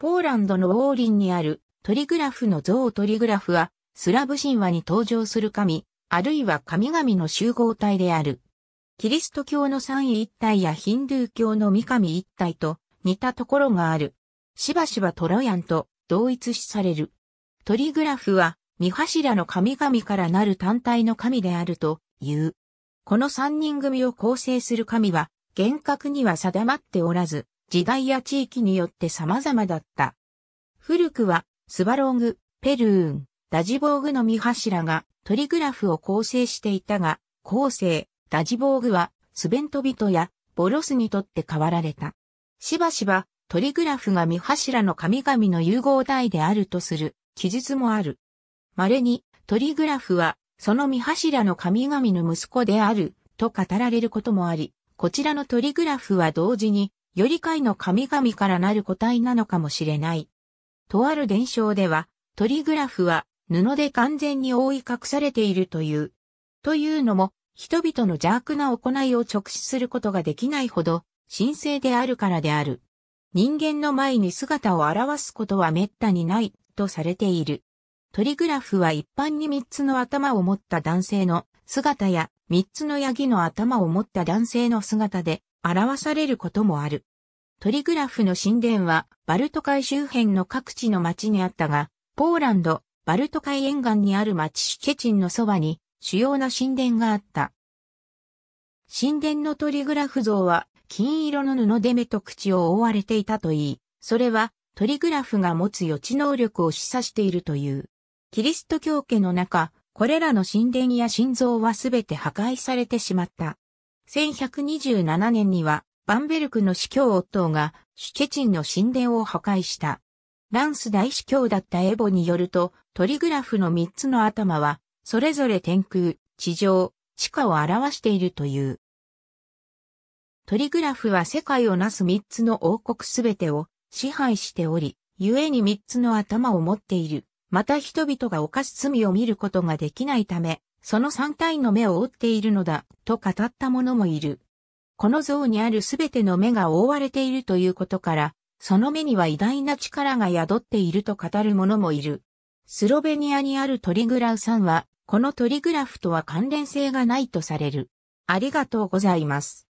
ポーランドのウォーリンにあるトリグラフの像トリグラフは、スラブ神話に登場する神、あるいは神々の集合体である。キリスト教の三位一体やヒンドゥー教の三神一体と似たところがある。しばしばトロヤンと同一視される。トリグラフは、三柱の神々からなる単体の神であるという。この三人組を構成する神は、厳格には定まっておらず、時代や地域によって様々だった。古くは、スバローグ、ペルーン、ダジボーグの見柱がトリグラフを構成していたが、後世、ダジボーグはスベントビトやボロスにとって変わられた。しばしばトリグラフが見柱の神々の融合体であるとする記述もある。稀にトリグラフはその見柱の神々の息子であると語られることもあり、こちらのトリグラフは同時によりいの神々からなる個体なのかもしれない。とある伝承では、トリグラフは布で完全に覆い隠されているという。というのも、人々の邪悪な行いを直視することができないほど、神聖であるからである。人間の前に姿を現すことは滅多にない、とされている。トリグラフは一般に三つの頭を持った男性の姿や三つのヤギの頭を持った男性の姿で、表されることもある。トリグラフの神殿はバルト海周辺の各地の町にあったが、ポーランド、バルト海沿岸にある町シュケチンのそばに主要な神殿があった。神殿のトリグラフ像は金色の布で目と口を覆われていたといい、それはトリグラフが持つ予知能力を示唆しているという。キリスト教家の中、これらの神殿や心臓はすべて破壊されてしまった。1127年には、バンベルクの司教夫が、シュケチンの神殿を破壊した。ランス大司教だったエボによると、トリグラフの3つの頭は、それぞれ天空、地上、地下を表しているという。トリグラフは世界をなす3つの王国すべてを支配しており、故に3つの頭を持っている。また人々が犯す罪を見ることができないため、その三体の目を打っているのだ、と語った者もいる。この像にあるすべての目が覆われているということから、その目には偉大な力が宿っていると語る者もいる。スロベニアにあるトリグラウさんは、このトリグラフとは関連性がないとされる。ありがとうございます。